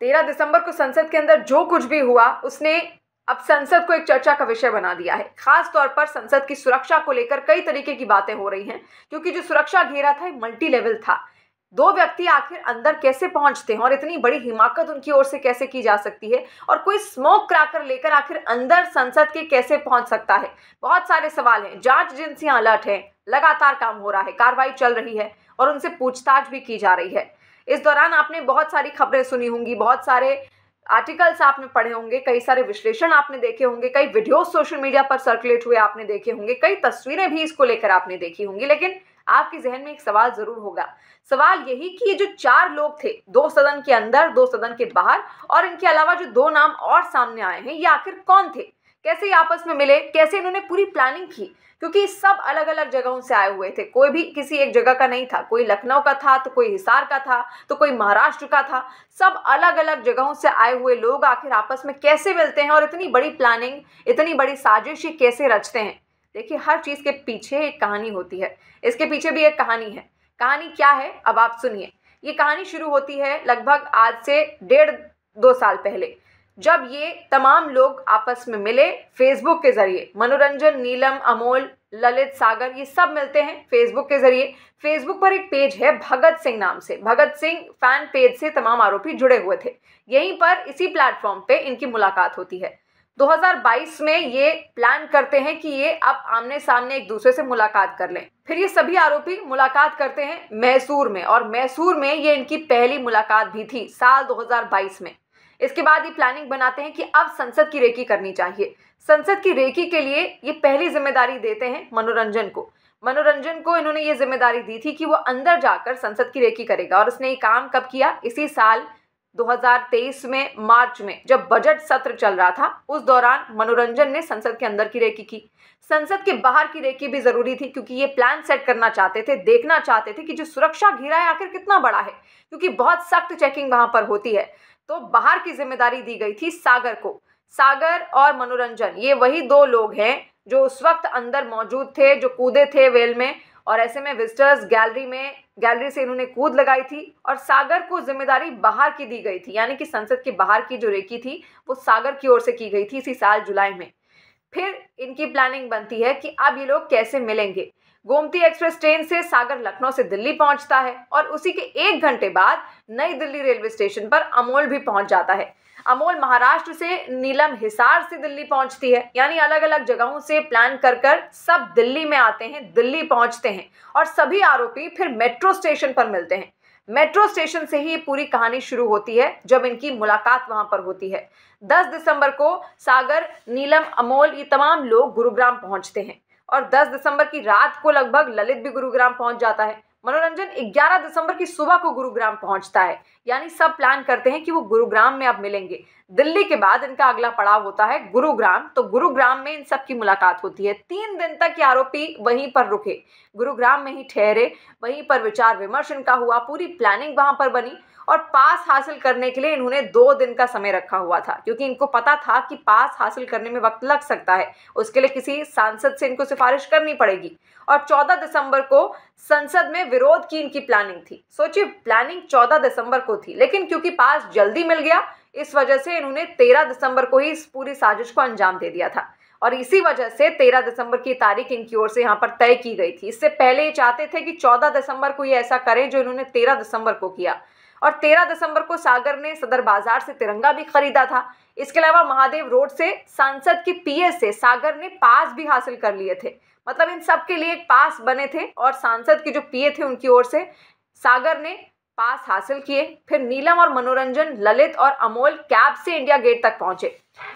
तेरह दिसंबर को संसद के अंदर जो कुछ भी हुआ उसने अब संसद को एक चर्चा का विषय बना दिया है खास तौर पर संसद की सुरक्षा को लेकर कई तरीके की बातें हो रही हैं क्योंकि जो सुरक्षा घेरा था मल्टी लेवल था दो व्यक्ति आखिर अंदर कैसे पहुंचते हैं और इतनी बड़ी हिमाकत उनकी ओर से कैसे की जा सकती है और कोई स्मोक क्राकर लेकर आखिर अंदर संसद के कैसे पहुंच सकता है बहुत सारे सवाल हैं जांच एजेंसियां अलर्ट हैं लगातार काम हो रहा है कार्रवाई चल रही है और उनसे पूछताछ भी की जा रही है इस दौरान आपने बहुत सारी खबरें सुनी होंगी बहुत सारे आर्टिकल्स आपने पढ़े होंगे कई सारे विश्लेषण आपने देखे होंगे कई वीडियो सोशल मीडिया पर सर्कुलेट हुए आपने देखे होंगे कई तस्वीरें भी इसको लेकर आपने देखी होंगी लेकिन आपके जहन में एक सवाल जरूर होगा सवाल यही कि ये जो चार लोग थे दो सदन के अंदर दो सदन के बाहर और इनके अलावा जो दो नाम और सामने आए हैं ये आखिर कौन थे कैसे आपस में मिले कैसे इन्होंने पूरी प्लानिंग की क्योंकि सब अलग अलग जगहों से आए हुए थे कोई भी किसी एक जगह का नहीं था कोई लखनऊ का था तो कोई हिसार का था तो कोई महाराष्ट्र का था सब अलग अलग जगहों से आए हुए लोग आखिर आपस में कैसे मिलते हैं और इतनी बड़ी प्लानिंग इतनी बड़ी साजिश कैसे रचते हैं देखिए हर चीज़ के पीछे एक कहानी होती है इसके पीछे भी एक कहानी है कहानी क्या है अब आप सुनिए ये कहानी शुरू होती है लगभग आज से डेढ़ दो साल पहले जब ये तमाम लोग आपस में मिले फेसबुक के जरिए मनोरंजन नीलम अमोल ललित सागर ये सब मिलते हैं फेसबुक के जरिए फेसबुक पर एक पेज है भगत सिंह नाम से भगत सिंह फैन पेज से तमाम आरोपी जुड़े हुए थे यहीं पर इसी प्लेटफॉर्म पे इनकी मुलाकात होती है 2022 में ये प्लान करते हैं कि ये अब आमने सामने एक दूसरे से मुलाकात कर लें फिर ये सभी आरोपी मुलाकात करते हैं मैसूर में और मैसूर में ये इनकी पहली मुलाकात भी थी साल 2022 में इसके बाद ये प्लानिंग बनाते हैं कि अब संसद की रेकी करनी चाहिए संसद की रेकी के लिए ये पहली जिम्मेदारी देते हैं मनोरंजन को मनोरंजन को इन्होंने ये जिम्मेदारी दी थी कि वो अंदर जाकर संसद की रेकी करेगा और उसने ये काम कब किया इसी साल 2023 में मार्च में जब बजट सत्र चल रहा था उस दौरान मनोरंजन ने संसद के अंदर की रेकी की संसद के बाहर की रेकी भी जरूरी थी क्योंकि ये प्लान सेट करना चाहते थे देखना चाहते थे कि जो सुरक्षा घेरा है आखिर कितना बड़ा है क्योंकि बहुत सख्त चेकिंग वहां पर होती है तो बाहर की जिम्मेदारी दी गई थी सागर को सागर और मनोरंजन ये वही दो लोग हैं जो उस वक्त अंदर मौजूद थे जो कूदे थे वेल में और ऐसे में विजिटर्स गैलरी में गैलरी से इन्होंने कूद लगाई थी और सागर को जिम्मेदारी बाहर की दी गई थी यानी कि संसद के बाहर की जो रेकी थी वो सागर की ओर से की गई थी इसी साल जुलाई में फिर इनकी प्लानिंग बनती है कि अब ये लोग कैसे मिलेंगे गोमती एक्सप्रेस ट्रेन से सागर लखनऊ से दिल्ली पहुंचता है और उसी के एक घंटे बाद नई दिल्ली रेलवे स्टेशन पर अमोल भी पहुंच जाता है अमोल महाराष्ट्र से नीलम हिसार से दिल्ली पहुंचती है यानी अलग अलग जगहों से प्लान कर कर सब दिल्ली में आते हैं दिल्ली पहुंचते हैं और सभी आरोपी फिर मेट्रो स्टेशन पर मिलते हैं मेट्रो स्टेशन से ही पूरी कहानी शुरू होती है जब इनकी मुलाकात वहां पर होती है 10 दिसंबर को सागर नीलम अमोल ये तमाम लोग गुरुग्राम पहुंचते हैं और 10 दिसंबर की रात को लगभग ललित भी गुरुग्राम पहुंच जाता है मनोरंजन 11 दिसंबर की सुबह को गुरुग्राम पहुंचता है यानी सब प्लान करते हैं कि वो गुरुग्राम में अब मिलेंगे दिल्ली के बाद इनका अगला पड़ाव होता है गुरुग्राम तो गुरुग्राम में इन सब की मुलाकात होती है तीन दिन तक ये आरोपी वहीं पर रुके गुरुग्राम में ही ठहरे वहीं पर विचार विमर्श इनका हुआ पूरी प्लानिंग वहां पर बनी और पास हासिल करने के लिए इन्होंने दो दिन का समय रखा हुआ था क्योंकि इनको पता था कि पास हासिल करने में वक्त लग सकता है उसके लिए किसी सांसद से इनको सिफारिश करनी पड़ेगी और 14 दिसंबर को संसद में विरोध की इनकी प्लानिंग थी सोचिए प्लानिंग 14 दिसंबर को थी लेकिन क्योंकि पास जल्दी मिल गया इस वजह से इन्होंने तेरह दिसंबर को ही इस पूरी साजिश को अंजाम दे दिया था और इसी वजह से तेरह दिसंबर की तारीख इनकी ओर से यहाँ पर तय की गई थी इससे पहले ये चाहते थे कि चौदह दिसंबर को ये ऐसा करें जो इन्होंने तेरह दिसंबर को किया और तेरह दिसंबर को सागर ने सदर बाजार से तिरंगा भी खरीदा था इसके अलावा महादेव रोड से सांसद की पीएस से सागर ने पास भी हासिल कर लिए थे मतलब इन सब के लिए एक पास बने थे और सांसद के जो पीए थे उनकी ओर से सागर ने पास हासिल किए फिर नीलम और मनोरंजन ललित और अमोल कैब से इंडिया गेट तक पहुंचे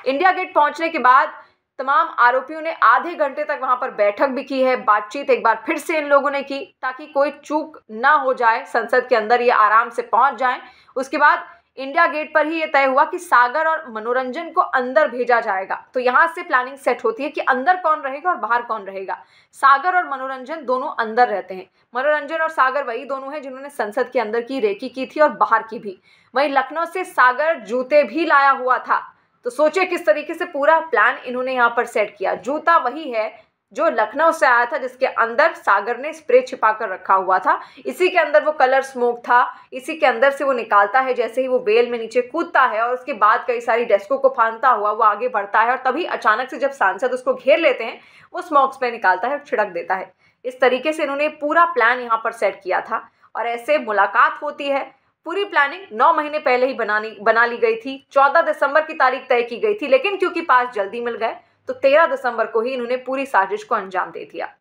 इंडिया गेट पहुंचने के बाद तमाम आरोपियों ने आधे घंटे तक वहां पर बैठक भी की है बातचीत एक बार फिर से इन लोगों ने की ताकि कोई चूक ना हो जाए संसद के अंदर ये आराम से पहुंच जाए उसके बाद इंडिया गेट पर ही यह तय हुआ कि सागर और मनोरंजन को अंदर भेजा जाएगा तो यहां से प्लानिंग सेट होती है कि अंदर कौन रहेगा और बाहर कौन रहेगा सागर और मनोरंजन दोनों अंदर रहते हैं मनोरंजन और सागर वही दोनों हैं जिन्होंने संसद के अंदर की रेकी की थी और बाहर की भी वही लखनऊ से सागर जूते भी लाया हुआ था तो सोचे किस तरीके से पूरा प्लान इन्होंने यहाँ पर सेट किया जूता वही है जो लखनऊ से आया था जिसके अंदर सागर ने स्प्रे छिपा कर रखा हुआ था इसी के अंदर वो कलर स्मोक था इसी के अंदर से वो निकालता है जैसे ही वो बेल में नीचे कूदता है और उसके बाद कई सारी डेस्कों को फानता हुआ वो आगे बढ़ता है और तभी अचानक से जब सांसद उसको घेर लेते हैं वो स्मोक स्प्रे निकालता है और छिड़क देता है इस तरीके से इन्होंने पूरा प्लान यहाँ पर सेट किया था और ऐसे मुलाकात होती है पूरी प्लानिंग नौ महीने पहले ही बनानी बना ली गई थी चौदह दिसंबर की तारीख तय की गई थी लेकिन क्योंकि पास जल्दी मिल गए तो 13 दिसंबर को ही इन्होंने पूरी साजिश को अंजाम दे दिया